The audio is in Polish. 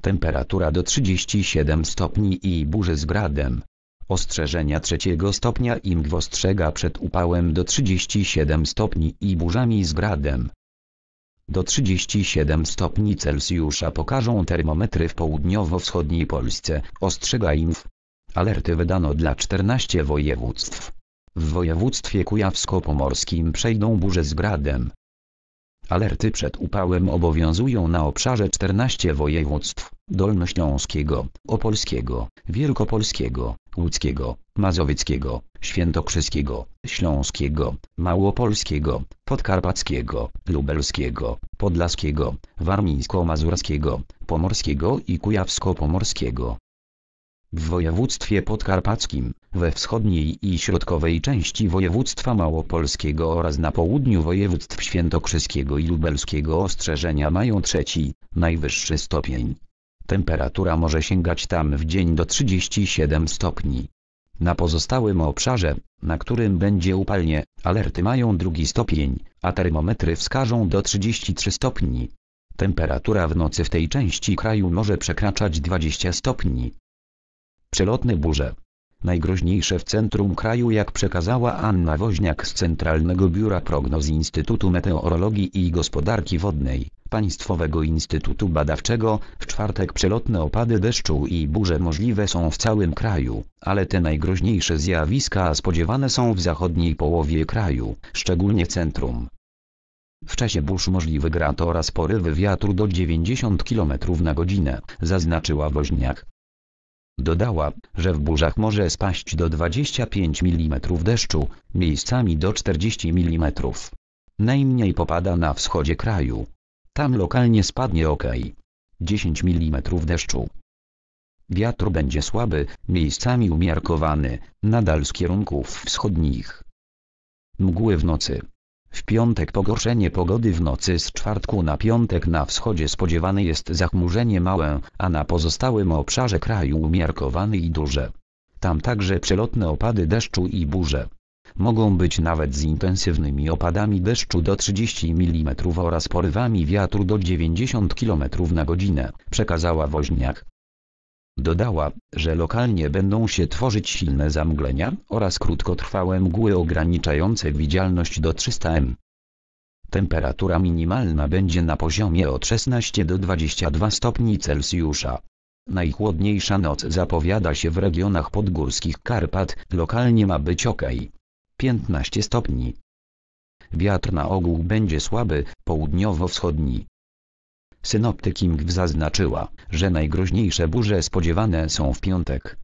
temperatura do 37 stopni i burze z gradem. Ostrzeżenia trzeciego stopnia IMGW ostrzega przed upałem do 37 stopni i burzami z gradem. Do 37 stopni Celsjusza pokażą termometry w południowo-wschodniej Polsce, ostrzega INF. Alerty wydano dla 14 województw. W województwie kujawsko-pomorskim przejdą burze z gradem. Alerty przed upałem obowiązują na obszarze 14 województw dolnośląskiego, opolskiego, wielkopolskiego, łódzkiego, mazowieckiego, świętokrzyskiego, śląskiego, małopolskiego, podkarpackiego, lubelskiego, podlaskiego, warmińsko-mazurskiego, pomorskiego i kujawsko-pomorskiego. W województwie podkarpackim, we wschodniej i środkowej części województwa małopolskiego oraz na południu województw świętokrzyskiego i lubelskiego ostrzeżenia mają trzeci, najwyższy stopień. Temperatura może sięgać tam w dzień do 37 stopni. Na pozostałym obszarze, na którym będzie upalnie, alerty mają drugi stopień, a termometry wskażą do 33 stopni. Temperatura w nocy w tej części kraju może przekraczać 20 stopni. Przelotne burze. Najgroźniejsze w centrum kraju jak przekazała Anna Woźniak z Centralnego Biura Prognoz Instytutu Meteorologii i Gospodarki Wodnej, Państwowego Instytutu Badawczego, w czwartek przelotne opady deszczu i burze możliwe są w całym kraju, ale te najgroźniejsze zjawiska spodziewane są w zachodniej połowie kraju, szczególnie centrum. W czasie burz możliwy grat oraz porywy wiatru do 90 km na godzinę, zaznaczyła Woźniak. Dodała, że w burzach może spaść do 25 mm deszczu, miejscami do 40 mm. Najmniej popada na wschodzie kraju. Tam lokalnie spadnie ok. 10 mm deszczu. Wiatr będzie słaby, miejscami umiarkowany, nadal z kierunków wschodnich. Mgły w nocy. W piątek pogorszenie pogody w nocy z czwartku na piątek na wschodzie spodziewane jest zachmurzenie małe, a na pozostałym obszarze kraju umiarkowane i duże. Tam także przelotne opady deszczu i burze. Mogą być nawet z intensywnymi opadami deszczu do 30 mm oraz porywami wiatru do 90 km na godzinę, przekazała Woźniak. Dodała, że lokalnie będą się tworzyć silne zamglenia oraz krótkotrwałe mgły ograniczające widzialność do 300 m. Temperatura minimalna będzie na poziomie od 16 do 22 stopni Celsjusza. Najchłodniejsza noc zapowiada się w regionach podgórskich Karpat, lokalnie ma być ok. 15 stopni. Wiatr na ogół będzie słaby, południowo-wschodni. Synoptyk IMGW zaznaczyła, że najgroźniejsze burze spodziewane są w piątek.